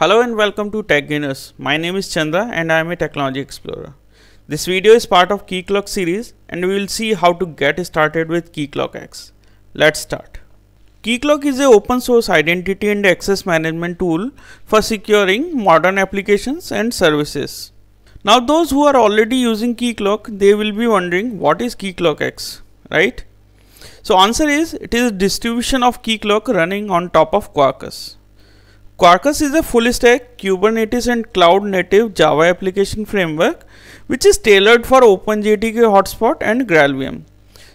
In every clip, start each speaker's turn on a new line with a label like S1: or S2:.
S1: Hello and welcome to Tech Gainers. My name is Chandra and I am a technology explorer. This video is part of KeyClock series and we will see how to get started with KeyClock X. Let's start. KeyClock is an open source identity and access management tool for securing modern applications and services. Now those who are already using KeyClock, they will be wondering what is KeyClock X, right? So answer is it is distribution of KeyClock running on top of Quarkus. Quarkus is a full stack Kubernetes and cloud native Java application framework which is tailored for OpenJDK hotspot and GraalVM.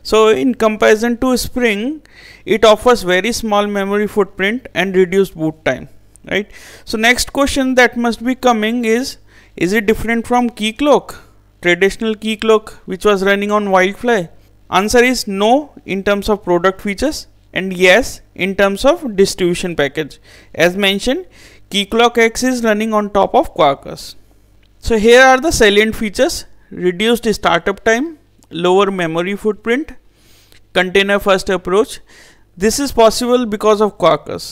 S1: So in comparison to Spring, it offers very small memory footprint and reduced boot time, right? So next question that must be coming is, is it different from Keycloak? traditional Keycloak, which was running on Wildfly? Answer is no in terms of product features and yes in terms of distribution package as mentioned keyclock x is running on top of quarkus so here are the salient features reduced startup time lower memory footprint container first approach this is possible because of quarkus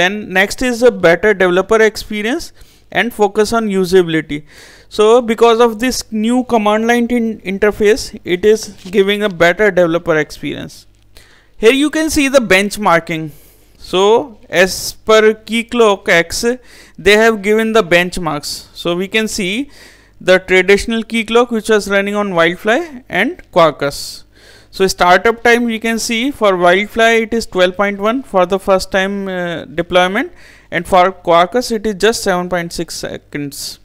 S1: then next is a better developer experience and focus on usability so because of this new command line interface it is giving a better developer experience here you can see the benchmarking. So as per key clock X, they have given the benchmarks. So we can see the traditional key clock which was running on Wildfly and Quarkus. So startup time we can see for Wildfly it is 12.1 for the first time uh, deployment and for Quarkus it is just 7.6 seconds.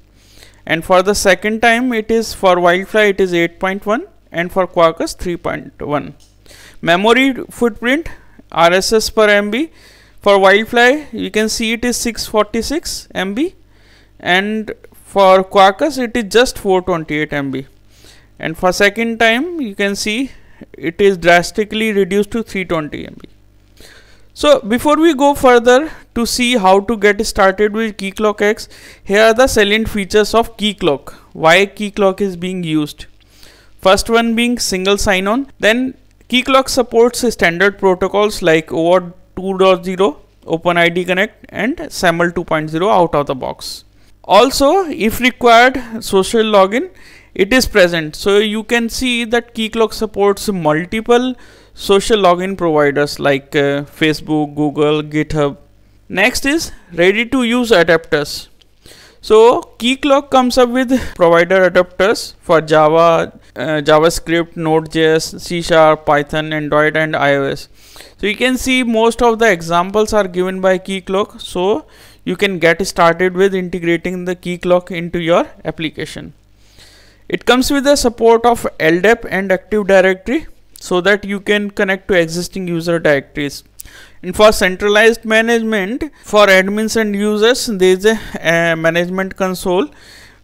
S1: And for the second time it is for Wildfly it is 8.1 and for Quarkus 3.1 memory footprint RSS per MB for Wildfly you can see it is 646 MB and for Quarkus it is just 428 MB and for second time you can see it is drastically reduced to 320 MB. So before we go further to see how to get started with Keyclock X, here are the salient features of Keyclock, why Keyclock is being used. First one being single sign-on, then Keycloak supports standard protocols like OAuth 2.0, OpenID Connect and SAML 2.0 out of the box. Also, if required, social login, it is present. So you can see that Keycloak supports multiple social login providers like uh, Facebook, Google, GitHub. Next is ready to use adapters. So Keycloak comes up with provider adapters for Java, uh, javascript node.js c sharp python android and ios so you can see most of the examples are given by key clock so you can get started with integrating the key clock into your application it comes with the support of ldap and active directory so that you can connect to existing user directories and for centralized management for admins and users there is a uh, management console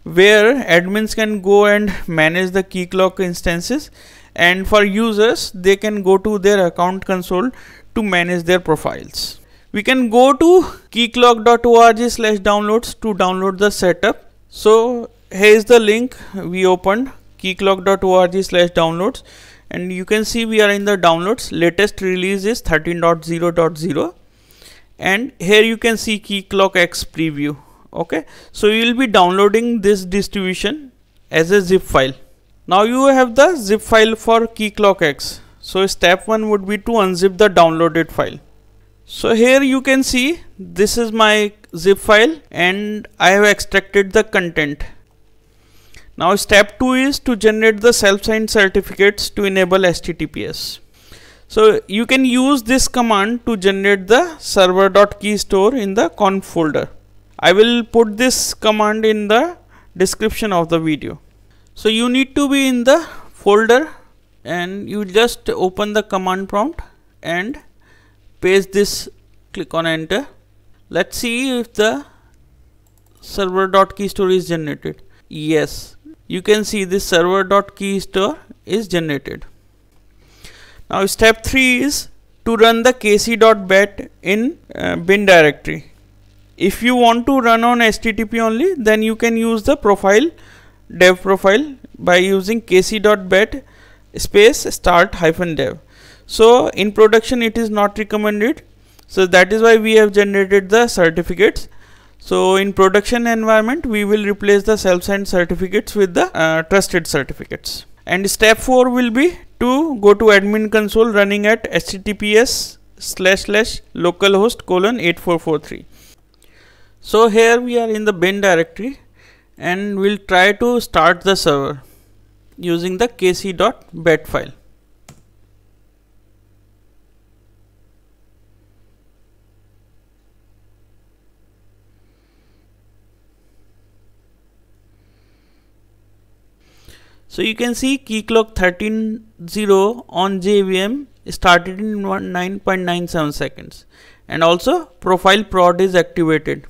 S1: where admins can go and manage the key clock instances and for users they can go to their account console to manage their profiles. We can go to keyclock.org slash downloads to download the setup. So here's the link we opened keyclock.org slash downloads and you can see we are in the downloads latest release is 13.0.0 and here you can see keyclock x preview okay so you will be downloading this distribution as a zip file now you have the zip file for keyclockx so step one would be to unzip the downloaded file so here you can see this is my zip file and I have extracted the content now step 2 is to generate the self-signed certificates to enable HTTPS. So you can use this command to generate the server.key store in the conf folder. I will put this command in the description of the video. So you need to be in the folder and you just open the command prompt and paste this click on enter. Let's see if the server.keystore store is generated. Yes, you can see this server.keystore store is generated. Now step 3 is to run the kc.bat in uh, bin directory if you want to run on http only then you can use the profile dev profile by using kc.bet space start hyphen dev so in production it is not recommended so that is why we have generated the certificates so in production environment we will replace the self-signed certificates with the uh, trusted certificates and step 4 will be to go to admin console running at https slash slash localhost colon 8443 so here we are in the bin directory and we'll try to start the server using the kc.bat file. So you can see keyclock 13.0 on JVM started in 9.97 seconds and also profile prod is activated.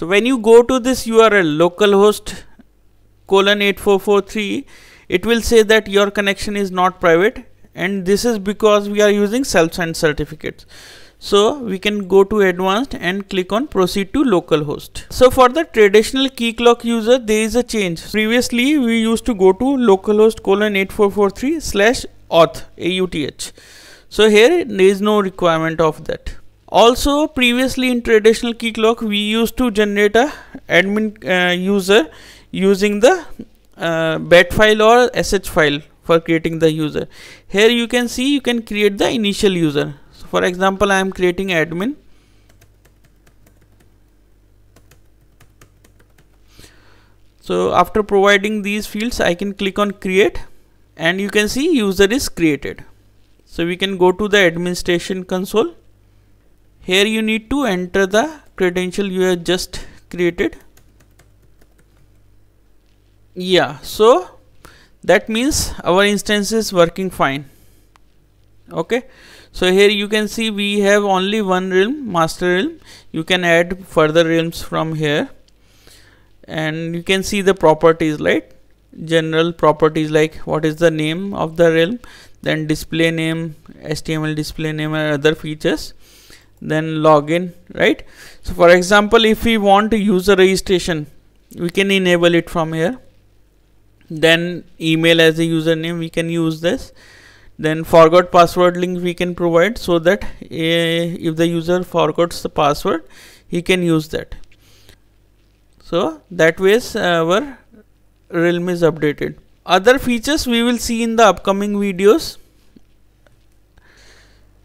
S1: So when you go to this URL localhost colon 8443 it will say that your connection is not private and this is because we are using self-signed certificates. So we can go to advanced and click on proceed to localhost. So for the traditional key clock user, there is a change. Previously, we used to go to localhost colon 8443 slash auth, AUTH. So here there is no requirement of that also previously in traditional key clock we used to generate a admin uh, user using the uh, bat file or sh file for creating the user here you can see you can create the initial user so for example i am creating admin so after providing these fields i can click on create and you can see user is created so we can go to the administration console here you need to enter the credential you have just created yeah so that means our instance is working fine okay so here you can see we have only one realm master realm you can add further realms from here and you can see the properties like general properties like what is the name of the realm then display name html display name and other features then login right so for example if we want to user registration we can enable it from here then email as a username we can use this then forgot password link we can provide so that uh, if the user forgets the password he can use that so that ways our realm is updated other features we will see in the upcoming videos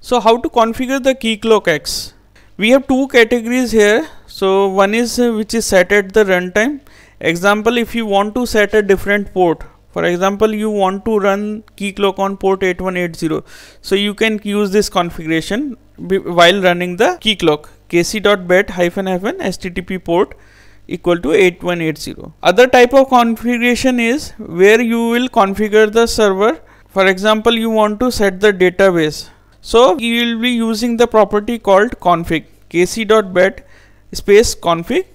S1: so how to configure the key clock X? We have two categories here. So one is uh, which is set at the runtime. Example if you want to set a different port. For example you want to run key clock on port 8180. So you can use this configuration while running the key clock kc.bet hyphen hyphen http port equal to 8180. Other type of configuration is where you will configure the server. For example, you want to set the database. So you will be using the property called config kc.bet space config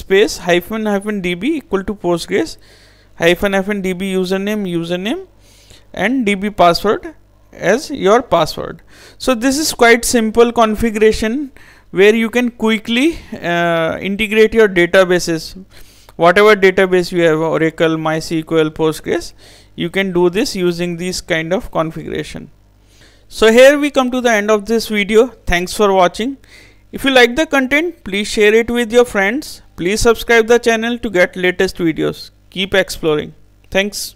S1: space hyphen hyphen db equal to postgres hyphen hyphen db username username and db password as your password. So this is quite simple configuration where you can quickly uh, integrate your databases whatever database you have oracle mysql postgres you can do this using this kind of configuration so here we come to the end of this video. Thanks for watching. If you like the content, please share it with your friends. Please subscribe the channel to get latest videos. Keep exploring. Thanks.